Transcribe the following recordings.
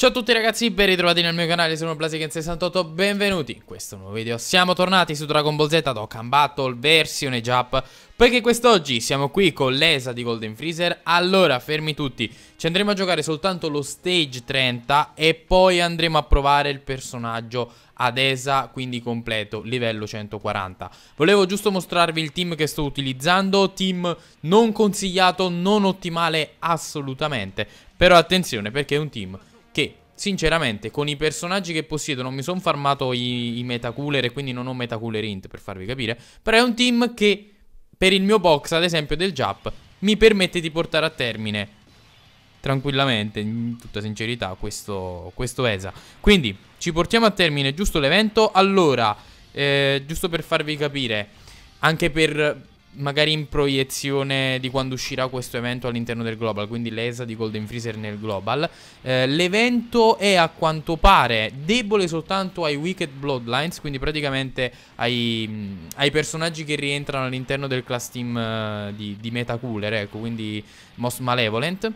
Ciao a tutti ragazzi, ben ritrovati nel mio canale, sono Blaziken68, benvenuti in questo nuovo video Siamo tornati su Dragon Ball Z Dokkan Battle, versione Jap Poiché quest'oggi siamo qui con l'ESA di Golden Freezer Allora, fermi tutti, ci andremo a giocare soltanto lo Stage 30 E poi andremo a provare il personaggio ad ESA, quindi completo, livello 140 Volevo giusto mostrarvi il team che sto utilizzando Team non consigliato, non ottimale assolutamente Però attenzione perché è un team che sinceramente con i personaggi che possiedo non mi sono farmato i, i metacooler e quindi non ho metacooler int per farvi capire, però è un team che per il mio box ad esempio del Jap mi permette di portare a termine tranquillamente, in tutta sincerità, questo, questo ESA. Quindi ci portiamo a termine giusto l'evento, allora, eh, giusto per farvi capire, anche per magari in proiezione di quando uscirà questo evento all'interno del global, quindi l'ESA di Golden Freezer nel global. Eh, l'evento è a quanto pare debole soltanto ai Wicked Bloodlines, quindi praticamente ai, mm, ai personaggi che rientrano all'interno del class team uh, di, di Metacooler, ecco, quindi Most Malevolent.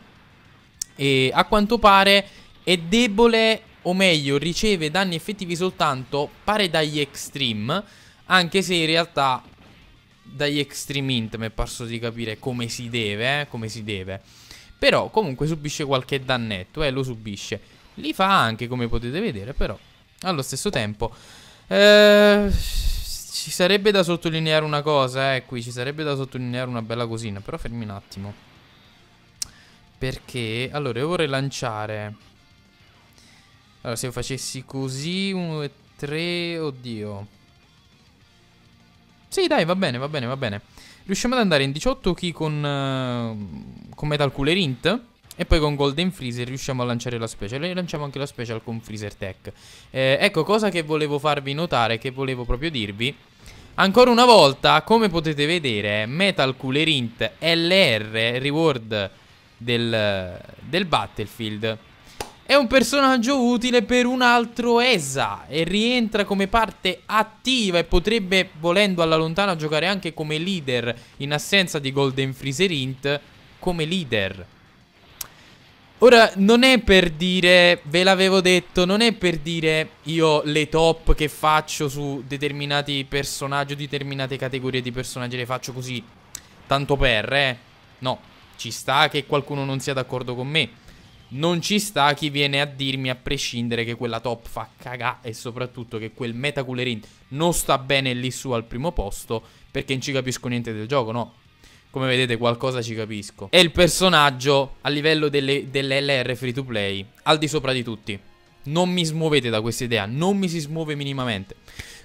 E a quanto pare è debole, o meglio, riceve danni effettivi soltanto pare dagli Extreme, anche se in realtà dagli Extreme Int, mi è parso di capire come si deve, eh, come si deve. Però comunque subisce qualche dannetto, eh, lo subisce. Li fa anche, come potete vedere, però allo stesso tempo... Eh, ci sarebbe da sottolineare una cosa, eh, qui ci sarebbe da sottolineare una bella cosina, però fermi un attimo. Perché, allora, io vorrei lanciare... Allora, se io facessi così, 1 e 3, oddio... Sì, dai, va bene, va bene, va bene. Riusciamo ad andare in 18 key con, uh, con Metal Cooler Int. E poi con Golden Freezer riusciamo a lanciare la special E lanciamo anche la special con Freezer Tech eh, Ecco cosa che volevo farvi notare Che volevo proprio dirvi Ancora una volta come potete vedere Metal Cooler Int LR Reward del, del Battlefield è un personaggio utile per un altro ESA e rientra come parte attiva e potrebbe, volendo alla lontana, giocare anche come leader in assenza di Golden Freezer Int come leader. Ora, non è per dire, ve l'avevo detto, non è per dire io le top che faccio su determinati personaggi o determinate categorie di personaggi le faccio così, tanto per, eh. No, ci sta che qualcuno non sia d'accordo con me. Non ci sta chi viene a dirmi a prescindere che quella top fa cagà e soprattutto che quel Metaculerin non sta bene lì su al primo posto perché non ci capisco niente del gioco, no? Come vedete qualcosa ci capisco. E il personaggio a livello delle, dell'LR free to play al di sopra di tutti. Non mi smuovete da questa idea, non mi si smuove minimamente.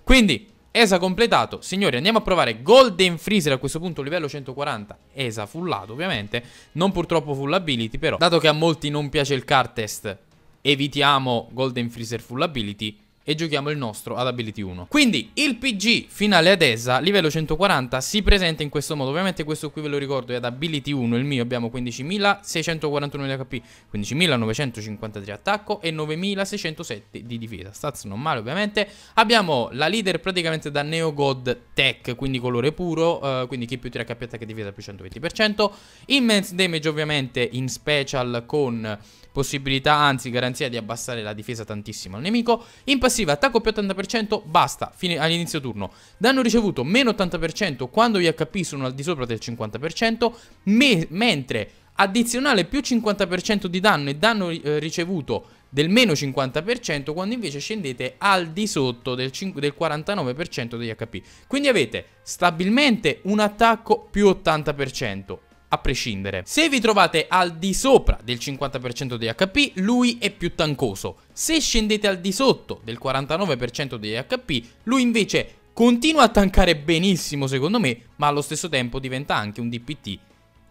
Quindi Esa completato, signori andiamo a provare Golden Freezer a questo punto livello 140 Esa fullato ovviamente Non purtroppo full ability però Dato che a molti non piace il card test Evitiamo Golden Freezer full ability e giochiamo il nostro ad Ability 1. Quindi il PG finale ad ESA, livello 140, si presenta in questo modo. Ovviamente questo qui ve lo ricordo è ad Ability 1, il mio abbiamo 15.641 di HP, 15.953 attacco e 9.607 di difesa. Stats non male ovviamente. Abbiamo la leader praticamente da Neo God Tech, quindi colore puro, eh, quindi chi più tira HP attacca e difesa più 120%. Immense damage ovviamente in special con possibilità, anzi garanzia di abbassare la difesa tantissimo al nemico. In passiva attacco più 80%, basta, all'inizio turno. Danno ricevuto meno 80% quando gli HP sono al di sopra del 50%, me mentre addizionale più 50% di danno e danno eh, ricevuto del meno 50% quando invece scendete al di sotto del, 5, del 49% degli HP. Quindi avete stabilmente un attacco più 80%, a prescindere. Se vi trovate al di sopra del 50% di HP, lui è più tankoso. Se scendete al di sotto del 49% di HP, lui invece continua a tankare benissimo secondo me, ma allo stesso tempo diventa anche un DPT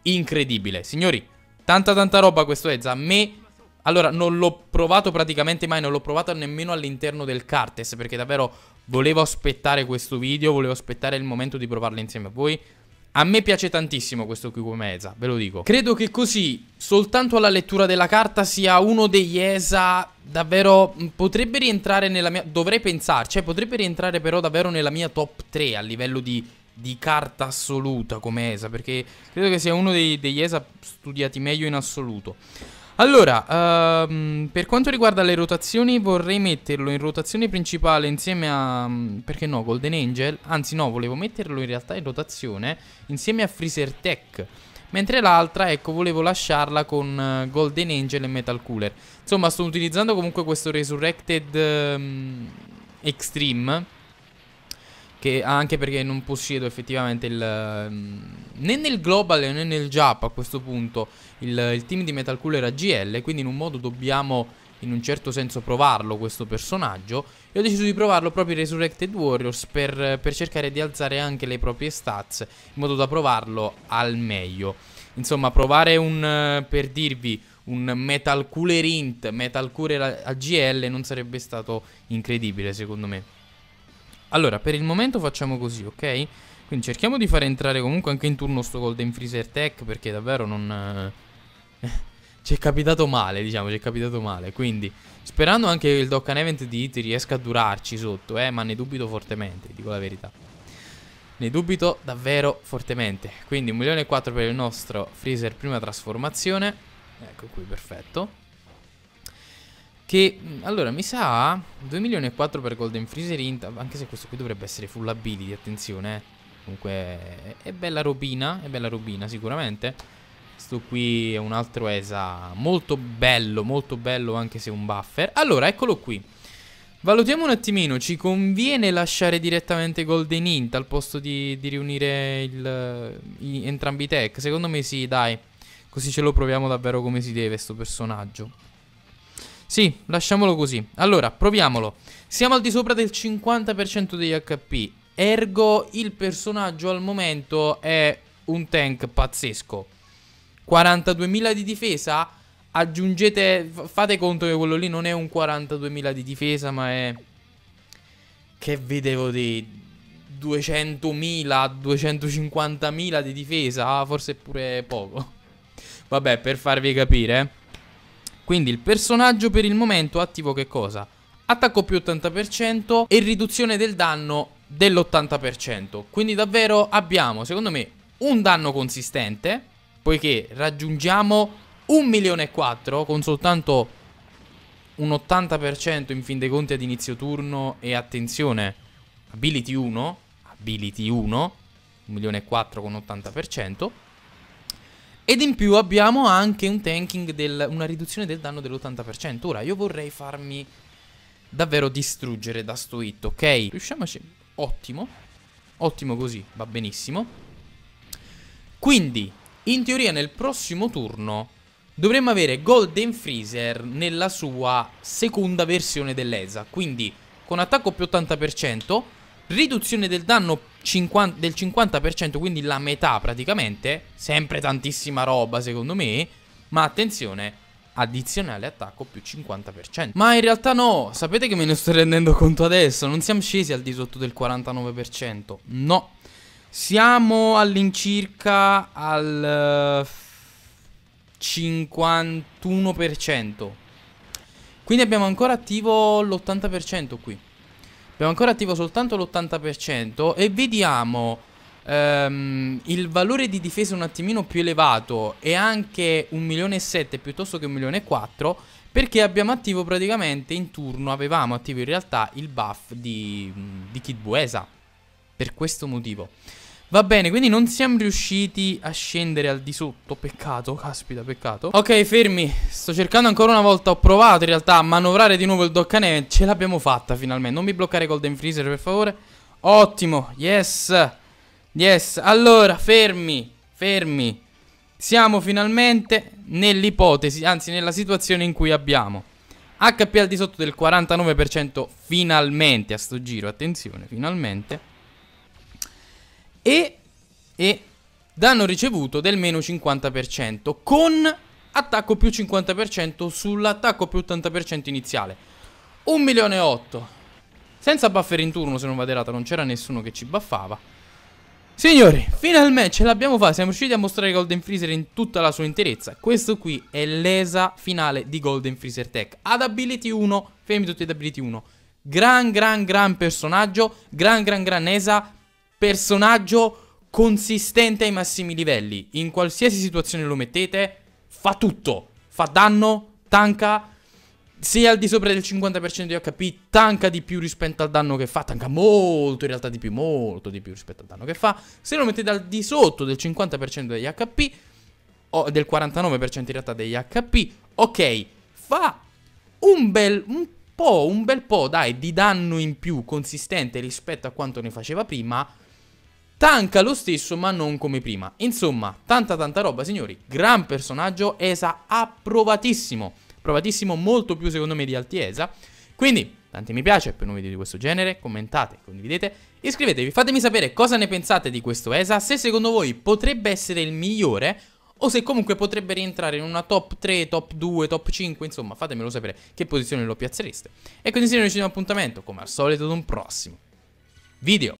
incredibile. Signori, tanta tanta roba questo Ezza, a me... Allora, non l'ho provato praticamente mai, non l'ho provato nemmeno all'interno del Cartes, perché davvero volevo aspettare questo video, volevo aspettare il momento di provarlo insieme a voi. A me piace tantissimo questo Kikumeza, ve lo dico. Credo che così, soltanto alla lettura della carta, sia uno degli ESA davvero... Potrebbe rientrare nella mia... Dovrei pensarci, cioè potrebbe rientrare però davvero nella mia top 3 a livello di, di carta assoluta come ESA, perché credo che sia uno dei, degli ESA studiati meglio in assoluto. Allora, ehm, per quanto riguarda le rotazioni, vorrei metterlo in rotazione principale insieme a. Mm, perché no, Golden Angel. Anzi, no, volevo metterlo in realtà in rotazione insieme a Freezer Tech. Mentre l'altra, ecco, volevo lasciarla con eh, Golden Angel e Metal Cooler. Insomma, sto utilizzando comunque questo Resurrected um, Extreme che anche perché non possiedo effettivamente il, mm, né nel global né nel Jap a questo punto il, il team di Metal Cooler a GL Quindi in un modo dobbiamo in un certo senso provarlo questo personaggio E ho deciso di provarlo proprio in Resurrected Warriors per, per cercare di alzare anche le proprie stats In modo da provarlo al meglio Insomma provare un, per dirvi, un Metal Cooler Int, Metal Cooler AGL non sarebbe stato incredibile secondo me allora, per il momento facciamo così, ok? Quindi cerchiamo di far entrare comunque anche in turno sto Golden Freezer Tech perché davvero non... Eh, ci è capitato male, diciamo, ci è capitato male. Quindi, sperando anche che il Dokkan Event di Iti riesca a durarci sotto, eh, ma ne dubito fortemente, dico la verità. Ne dubito davvero fortemente. Quindi 1.4 per il nostro Freezer prima trasformazione. Ecco qui, perfetto. Che, mm, allora, mi sa 2 milioni e 4 per Golden Freezer Int Anche se questo qui dovrebbe essere full ability, attenzione eh. Comunque è bella robina, è bella robina sicuramente Questo qui è un altro ESA molto bello, molto bello anche se un buffer Allora, eccolo qui Valutiamo un attimino, ci conviene lasciare direttamente Golden Int al posto di, di riunire il, i, entrambi i tech? Secondo me sì, dai Così ce lo proviamo davvero come si deve sto personaggio sì, lasciamolo così. Allora, proviamolo. Siamo al di sopra del 50% degli HP. Ergo, il personaggio al momento è un tank pazzesco. 42.000 di difesa? Aggiungete, fate conto che quello lì non è un 42.000 di difesa, ma è... Che vedevo di... 200.000, 250.000 di difesa, ah, forse pure poco. Vabbè, per farvi capire. Quindi il personaggio per il momento attivo che cosa? Attacco più 80% e riduzione del danno dell'80%. Quindi davvero abbiamo, secondo me, un danno consistente, poiché raggiungiamo 1 milione e 4 con soltanto un 80% in fin dei conti ad inizio turno e attenzione, ability 1, ability 1, 1 con 80%. Ed in più abbiamo anche un tanking del, una riduzione del danno dell'80%. Ora io vorrei farmi davvero distruggere da sto hit, ok? Riusciamoci. Ottimo. Ottimo così, va benissimo. Quindi, in teoria nel prossimo turno dovremmo avere Golden Freezer nella sua seconda versione dell'ESA. Quindi, con attacco più 80%, Riduzione del danno 50, del 50%, quindi la metà praticamente. Sempre tantissima roba secondo me. Ma attenzione, addizionale attacco più 50%. Ma in realtà no, sapete che me ne sto rendendo conto adesso, non siamo scesi al di sotto del 49%, no. Siamo all'incirca al 51%. Eh, quindi abbiamo ancora attivo l'80% qui. Abbiamo ancora attivo soltanto l'80% e vediamo ehm, il valore di difesa un attimino più elevato e anche 1.700.000 piuttosto che 1.400.000 perché abbiamo attivo praticamente in turno, avevamo attivo in realtà il buff di, di Kid Buesa per questo motivo. Va bene, quindi non siamo riusciti a scendere al di sotto Peccato, caspita, peccato Ok, fermi, sto cercando ancora una volta Ho provato in realtà a manovrare di nuovo il Doccaneve Ce l'abbiamo fatta finalmente Non mi bloccare Golden Freezer per favore Ottimo, yes Yes, allora, fermi Fermi Siamo finalmente nell'ipotesi Anzi, nella situazione in cui abbiamo HP al di sotto del 49% Finalmente a sto giro, attenzione, finalmente e, e danno ricevuto del meno 50% con attacco più 50% sull'attacco più 80% iniziale. 1 milione e 8. Senza buffer in turno se non vado errata, non c'era nessuno che ci buffava. Signori, finalmente ce l'abbiamo fatta, siamo riusciti a mostrare Golden Freezer in tutta la sua interezza. Questo qui è l'esa finale di Golden Freezer Tech. Ad Ability 1, fermi tutti ad Ability 1. Gran, gran, gran personaggio, gran, gran, gran esa, personaggio consistente ai massimi livelli. In qualsiasi situazione lo mettete, fa tutto. Fa danno, tanca. Se è al di sopra del 50% di HP, tanca di più rispetto al danno che fa. Tanca molto, in realtà di più, molto di più rispetto al danno che fa. Se lo mettete al di sotto del 50% degli HP, o del 49% in realtà degli HP, ok, fa un bel, un po', un bel po', dai, di danno in più consistente rispetto a quanto ne faceva prima, Tanca lo stesso ma non come prima. Insomma, tanta tanta roba signori. Gran personaggio, Esa approvatissimo. Approvatissimo molto più secondo me di Alti Esa Quindi, tanti mi piace per un video di questo genere, commentate, condividete, iscrivetevi, fatemi sapere cosa ne pensate di questo ESA, se secondo voi potrebbe essere il migliore o se comunque potrebbe rientrare in una top 3, top 2, top 5, insomma fatemelo sapere che posizione lo piazzereste. E quindi se noi ci diamo appuntamento, come al solito, ad un prossimo video.